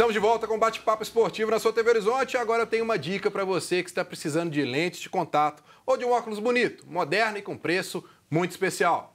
Estamos de volta com o Bate-Papo Esportivo na sua TV Horizonte. Agora eu tenho uma dica para você que está precisando de lentes de contato ou de um óculos bonito, moderno e com preço muito especial.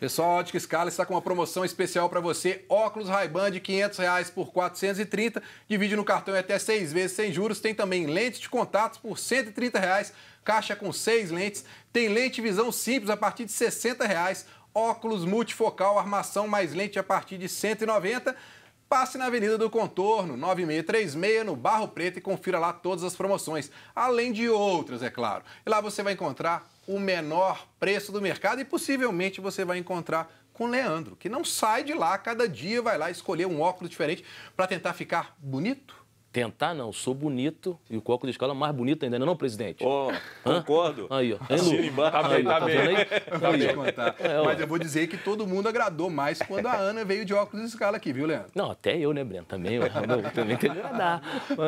Pessoal, Ótica Escala está com uma promoção especial para você. Óculos Ray-Ban de R$ 500 reais por 430, divide no cartão até seis vezes sem juros. Tem também lentes de contato por R$ 130, reais, caixa com seis lentes. Tem lente visão simples a partir de R$ 60, reais, óculos multifocal, armação mais lente a partir de R$ 190. Passe na Avenida do Contorno, 9636, no Barro Preto e confira lá todas as promoções, além de outras, é claro. E lá você vai encontrar o menor preço do mercado e possivelmente você vai encontrar com Leandro, que não sai de lá, cada dia vai lá escolher um óculos diferente para tentar ficar bonito, Tentar não, sou bonito e o coco de escola é mais bonito ainda, não, é presidente? Ó, oh, concordo. Aí, ó. Tá bem, tá, tá bem. Tá bem. Contar. É, Mas eu vou dizer que todo mundo agradou mais quando a Ana veio de óculos de escala aqui, viu, Leandro? Não, até eu, né, Breno? Também, ué, também tem que agradar.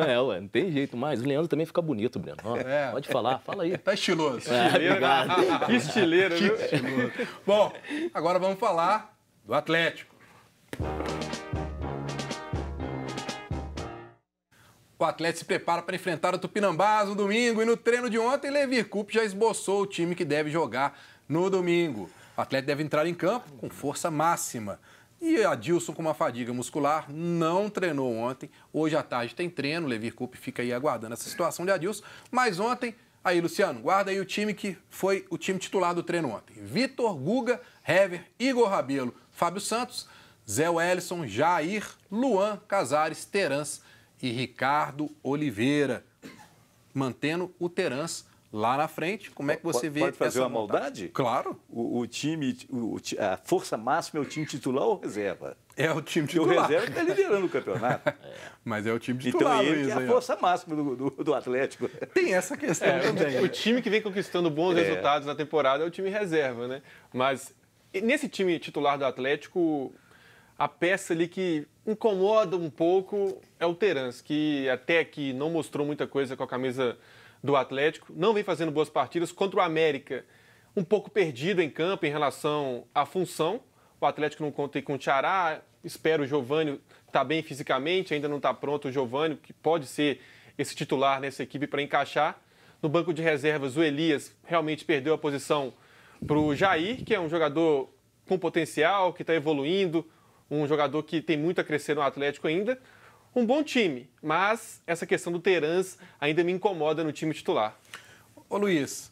É, ué, não tem jeito mais. O Leandro também fica bonito, Breno. Ó, é. Pode falar, fala aí. Tá estiloso. Estileiro, é, que estileiro, viu? Que né? estiloso. Bom, agora vamos falar do Atlético. O Atlético se prepara para enfrentar o Tupinambás no domingo e no treino de ontem, Levi Cup já esboçou o time que deve jogar no domingo. O Atlético deve entrar em campo com força máxima. E Adilson com uma fadiga muscular, não treinou ontem. Hoje à tarde tem treino, Levi Cup fica aí aguardando essa situação de Adilson. Mas ontem, aí Luciano, guarda aí o time que foi o time titular do treino ontem. Vitor, Guga, Hever, Igor Rabelo, Fábio Santos, Zé Wellison, Jair, Luan, Casares, Terans e Ricardo Oliveira, mantendo o Terãs lá na frente. Como é que você pode, vê Pode fazer essa uma maldade? Claro. O, o time, o, a força máxima é o time titular ou reserva? É o time titular. E o reserva está liderando o campeonato. É. Mas é o time então titular, Então ele Luiz, é a força máxima do, do, do, Atlético. Tem essa questão é, também. Né? O time que vem conquistando bons é. resultados na temporada é o time reserva, né? Mas nesse time titular do Atlético, a peça ali que incomoda um pouco é o Terence, que até aqui não mostrou muita coisa com a camisa do Atlético, não vem fazendo boas partidas contra o América, um pouco perdido em campo em relação à função. O Atlético não conta com o Tiará, espero o Giovani tá bem fisicamente, ainda não está pronto o Giovani, que pode ser esse titular nessa equipe para encaixar. No banco de reservas, o Elias realmente perdeu a posição para o Jair, que é um jogador com potencial, que está evoluindo, um jogador que tem muito a crescer no Atlético ainda. Um bom time, mas essa questão do Terans ainda me incomoda no time titular. Ô Luiz,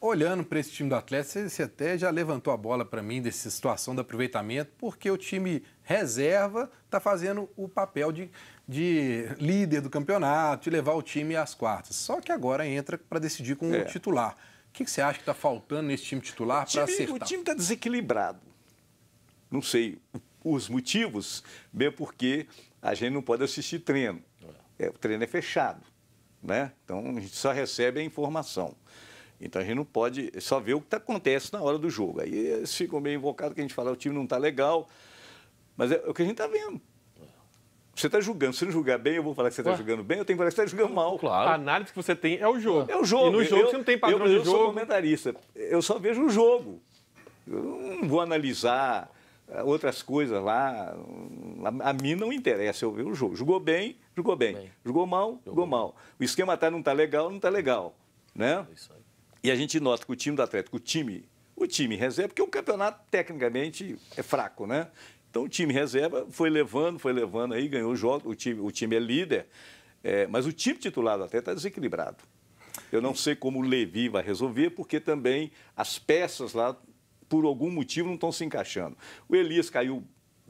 olhando para esse time do Atlético, você até já levantou a bola para mim dessa situação do aproveitamento, porque o time reserva está fazendo o papel de, de líder do campeonato, de levar o time às quartas. Só que agora entra para decidir com é. o titular. O que, que você acha que está faltando nesse time titular para acertar? O time está desequilibrado. Não sei os motivos, bem porque a gente não pode assistir treino. É. é, o treino é fechado, né? Então a gente só recebe a informação. Então a gente não pode só ver o que tá acontece na hora do jogo. Aí eles ficam meio invocados que a gente fala, o time não está legal. Mas é, é o que a gente está vendo. É. Você está julgando. Se não julgar bem, eu vou falar que você está julgando bem, eu tenho que falar que você está julgando mal. Claro. A análise que você tem é o jogo. É o jogo. E no jogo eu, você não tem padrão eu, eu de jogo. Eu sou comentarista. Eu só vejo o jogo. Eu não vou analisar é, outras coisas lá. A, mim não interessa eu ver o jogo. Jogou bem, jogou bem. bem. Jogou mal, jogou, mal. O esquema tá, não está legal, não está legal. Né? É e a gente nota que o time do Atlético, o time, o time reserva, porque o campeonato tecnicamente é fraco, né? Então o time reserva foi levando, foi levando aí, ganhou o jogo, o time, o time é líder, é, mas o time titular do Atlético está desequilibrado. Eu não sei como o Levi vai resolver, porque também as peças lá por algum motivo, não estão se encaixando. O Elias caiu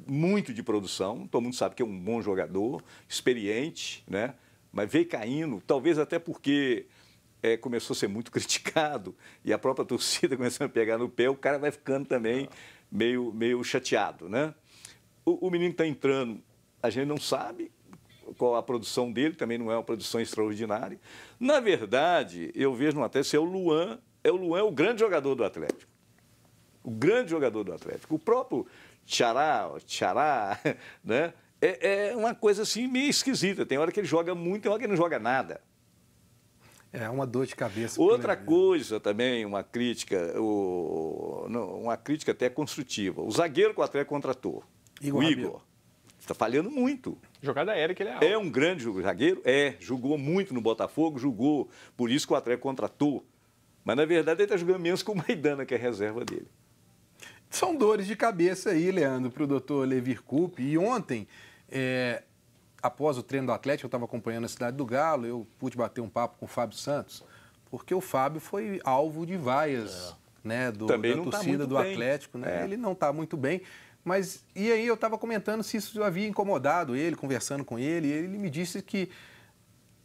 muito de produção, todo mundo sabe que é um bom jogador, experiente, né? mas veio caindo, talvez até porque é, começou a ser muito criticado e a própria torcida começando a pegar no pé, o cara vai ficando também ah. meio, meio chateado. Né? O, o menino está entrando, a gente não sabe qual a produção dele, também não é uma produção extraordinária. Na verdade, eu vejo até se é o Luan, é o Luan é o grande jogador do Atlético o grande jogador do Atlético. O próprio Tchará, Tchará, né? É, é, uma coisa assim meio esquisita. Tem hora que ele joga muito, tem hora que ele não joga nada. É uma dor de cabeça. Outra coisa também, uma crítica, o, não, uma crítica até construtiva. O zagueiro que o Atlético contratou, Igor o Igor, está falhando muito. Jogada aérea que ele é alto. É um grande zagueiro? É. Jogou muito no Botafogo, jogou. Por isso que o Atlético contratou. Mas, na verdade, ele está jogando menos que o Maidana, que é reserva dele. São dores de cabeça aí, Leandro, para o doutor Levir Coupe. E ontem, é, após o treino do Atlético, eu estava acompanhando a Cidade do Galo, eu pude bater um papo com o Fábio Santos, porque o Fábio foi alvo de vaias é. né, do, da tá torcida tá do bem. Atlético. Né? É. Ele não está muito bem. Mas, e aí eu estava comentando se isso havia incomodado ele, conversando com ele, e ele me disse que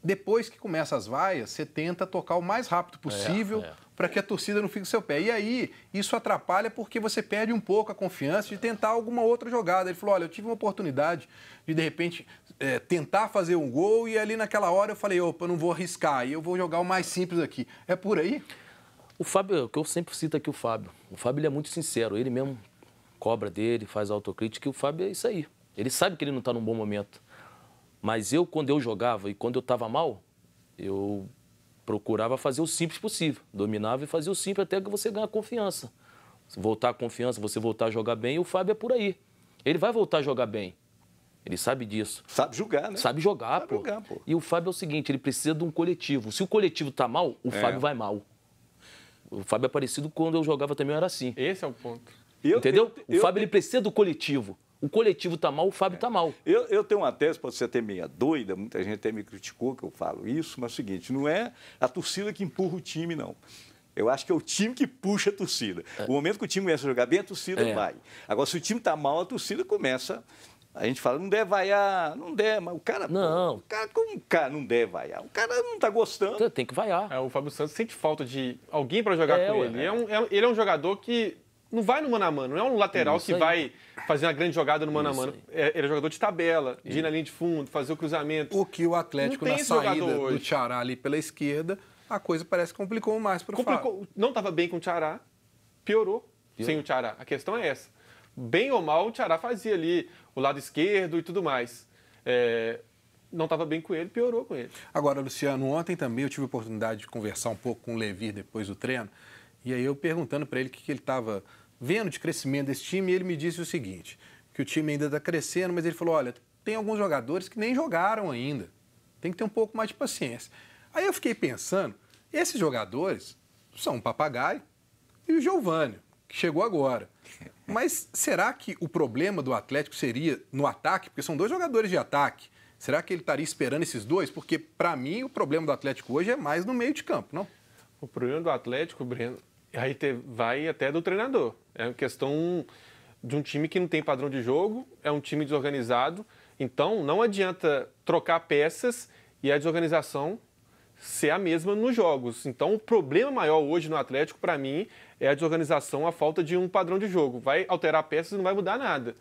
depois que começa as vaias, você tenta tocar o mais rápido é, possível é, é. para que a torcida não fique no seu pé. E aí, isso atrapalha porque você perde um pouco a confiança de tentar alguma outra jogada. Ele falou: olha, eu tive uma oportunidade de, de repente, é, tentar fazer um gol e ali naquela hora eu falei: opa, não vou arriscar, e eu vou jogar o mais simples aqui. É por aí? O Fábio, o que eu sempre cito aqui, o Fábio. O Fábio é muito sincero, ele mesmo cobra dele, faz autocrítica, e o Fábio é isso aí. Ele sabe que ele não está num bom momento. Mas eu, quando eu jogava e quando eu estava mal, eu procurava fazer o simples possível. Dominava e fazia o simples até que você ganhar confiança. Voltar a confiança, você voltar a jogar bem, e o Fábio é por aí. Ele vai voltar a jogar bem. Ele sabe disso. Sabe jogar, né? Sabe jogar, sabe pô. jogar pô. E o Fábio é o seguinte, ele precisa de um coletivo. Se o coletivo tá mal, o é. Fábio vai mal. O Fábio é parecido quando eu jogava também, eu era assim. Esse é o ponto. Entendeu? Eu, eu, o Fábio ele precisa do coletivo. O coletivo está mal, o Fábio está mal. Eu, eu tenho uma tese, pode ser até meia doida, muita gente até me criticou que eu falo isso, mas é o seguinte, não é a torcida que empurra o time, não. Eu acho que é o time que puxa a torcida. É. O momento que o time começa a jogar bem, a torcida é. vai. Agora, se o time está mal, a torcida começa a gente fala, não deve vaiar, não deve, mas o cara. Não. O cara, como o cara não deve vaiar? O cara não tá gostando. Tem que vaiar. É, o Fábio Santos sente falta de alguém para jogar é, com ele. É. Ele, um, é, ele é um jogador que não vai no mano a mano, não é um lateral Isso que aí. vai fazer uma grande jogada no mano Isso a mano. É, ele é jogador de tabela, de ir na linha de fundo, fazer o cruzamento. O que o Atlético na saída do Tchará ali pela esquerda, a coisa parece que complicou mais para o Complicou, não estava bem com o Tchará, piorou sem o Tchará. A questão é essa. Bem ou mal, o Tchará fazia ali o lado esquerdo e tudo mais. É, não estava bem com ele, piorou com ele. Agora, Luciano, ontem também eu tive a oportunidade de conversar um pouco com o Levir depois do treino. E aí eu perguntando para ele o que, que ele estava vendo de crescimento desse time, e ele me disse o seguinte, que o time ainda está crescendo, mas ele falou, olha, tem alguns jogadores que nem jogaram ainda, tem que ter um pouco mais de paciência. Aí eu fiquei pensando, esses jogadores são o Papagaio e o giovanni que chegou agora. Mas será que o problema do Atlético seria no ataque? Porque são dois jogadores de ataque. Será que ele estaria esperando esses dois? Porque, para mim, o problema do Atlético hoje é mais no meio de campo, não? O problema do Atlético, Breno, Aí te, vai até do treinador. É uma questão de um time que não tem padrão de jogo, é um time desorganizado. Então, não adianta trocar peças e a desorganização ser a mesma nos jogos. Então, o problema maior hoje no Atlético, para mim, é a desorganização, a falta de um padrão de jogo. Vai alterar peças e não vai mudar nada.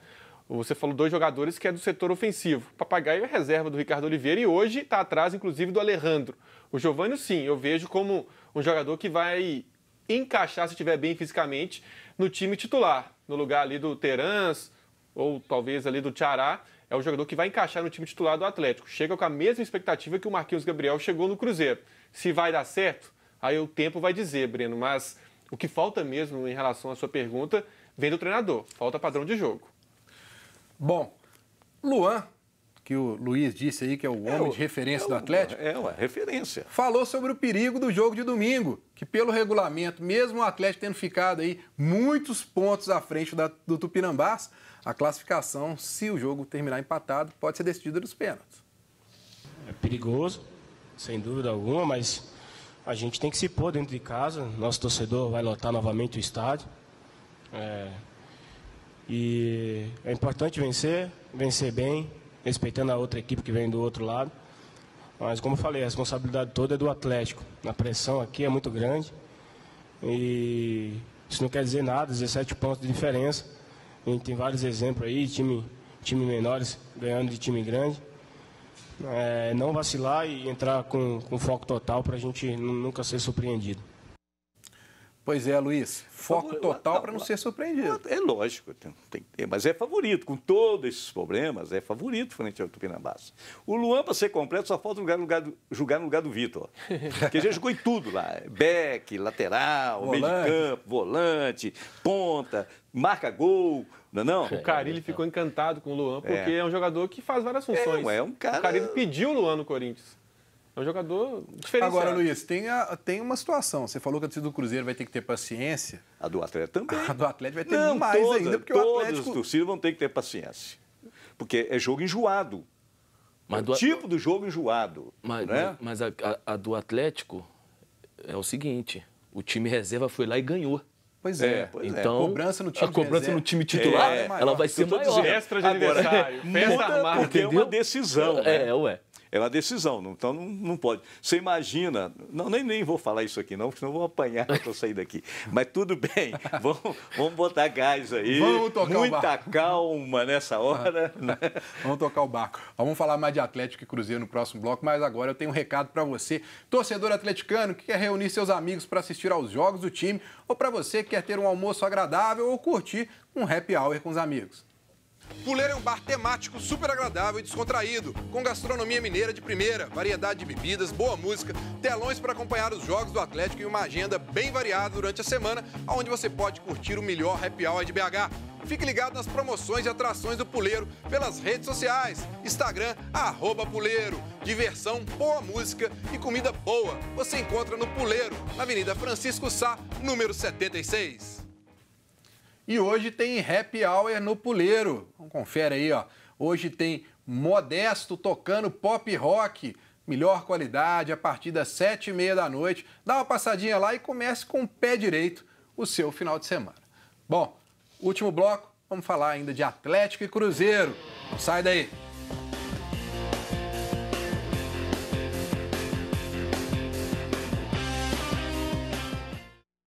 Você falou dois jogadores que é do setor ofensivo. Papagaio é reserva do Ricardo Oliveira e hoje está atrás, inclusive, do Alejandro. O Giovanni, sim, eu vejo como um jogador que vai encaixar, se estiver bem fisicamente, no time titular, no lugar ali do Terans ou talvez ali do Tiará, é o jogador que vai encaixar no time titular do Atlético. Chega com a mesma expectativa que o Marquinhos Gabriel chegou no Cruzeiro. Se vai dar certo, aí o tempo vai dizer, Breno, mas o que falta mesmo em relação à sua pergunta vem do treinador, falta padrão de jogo. Bom, Luan que o Luiz disse aí, que é o é homem é, de referência é, do Atlético. É, uma referência. Falou sobre o perigo do jogo de domingo, que pelo regulamento, mesmo o Atlético tendo ficado aí muitos pontos à frente da, do Tupinambás, a classificação, se o jogo terminar empatado, pode ser decidida nos pênaltis. É perigoso, sem dúvida alguma, mas a gente tem que se pôr dentro de casa. Nosso torcedor vai lotar novamente o estádio. É... E é importante vencer, vencer bem, respeitando a outra equipe que vem do outro lado. Mas, como eu falei, a responsabilidade toda é do Atlético. A pressão aqui é muito grande. E isso não quer dizer nada, 17 pontos de diferença. A tem vários exemplos aí, time, time menores ganhando de time grande. É, não vacilar e entrar com, com foco total para a gente nunca ser surpreendido. Pois é, Luiz. Foco Favor... total para não ser surpreendido. É lógico, tem, tem, mas é favorito. Com todos esses problemas, é favorito frente ao Tupinambás. O Luan, para ser completo, só falta lugar, lugar do, jogar no lugar do Vitor. Porque já jogou em tudo lá. Beck, lateral, volante. meio de campo, volante, ponta, marca gol. Não, é não? O Carilli ficou encantado com o Luan, é. porque é. é, um jogador que faz várias é, funções. É, é um cara... O Carilli pediu o Luan no Corinthians. É um jogador diferenciado. Agora, Luiz, tem, a, tem uma situação. Você falou que a torcida do Cruzeiro vai ter que ter paciência. A do Atlético também. A do Atlético vai ter Não, mais toda, ainda, porque todos o Atlético... os torcidos vão ter que ter paciência. Porque é jogo enjoado. Mas do... tipo do jogo enjoado. Mas, né? mas a, a, a do Atlético é o seguinte: o time reserva foi lá e ganhou. Pois é. é pois então, é. cobrança no time a cobrança no time é, titular, é, ela vai ser maior. Extra de Agora, aniversário, festa armada. Porque entendeu? é uma decisão. É, né? ué. É uma decisão, não, então não, não pode. Você imagina, não, nem, nem vou falar isso aqui não, porque senão vou apanhar para sair daqui. Mas tudo bem, vamos, vamos botar gás aí. Vamos tocar Muita calma nessa hora. Né? vamos tocar o barco. Vamos falar mais de Atlético e Cruzeiro no próximo bloco, mas agora eu tenho um recado para você, torcedor atleticano que quer reunir seus amigos para assistir aos jogos do time, ou para você que quer ter um almoço agradável ou curtir um happy hour com os amigos. Puleiro é um bar temático super agradável e descontraído, com gastronomia mineira de primeira, variedade de bebidas, boa música, telões para acompanhar os jogos do Atlético e uma agenda bem variada durante a semana, onde você pode curtir o melhor happy hour de BH. Fique ligado nas promoções e atrações do Puleiro pelas redes sociais, Instagram, arroba Puleiro. Diversão, boa música e comida boa você encontra no Puleiro, na Avenida Francisco Sá, número 76. E hoje tem Happy Hour no Puleiro. confere aí, ó. Hoje tem Modesto tocando pop rock. Melhor qualidade, a partir das sete e meia da noite. Dá uma passadinha lá e comece com o pé direito o seu final de semana. Bom, último bloco, vamos falar ainda de Atlético e Cruzeiro. Não sai daí!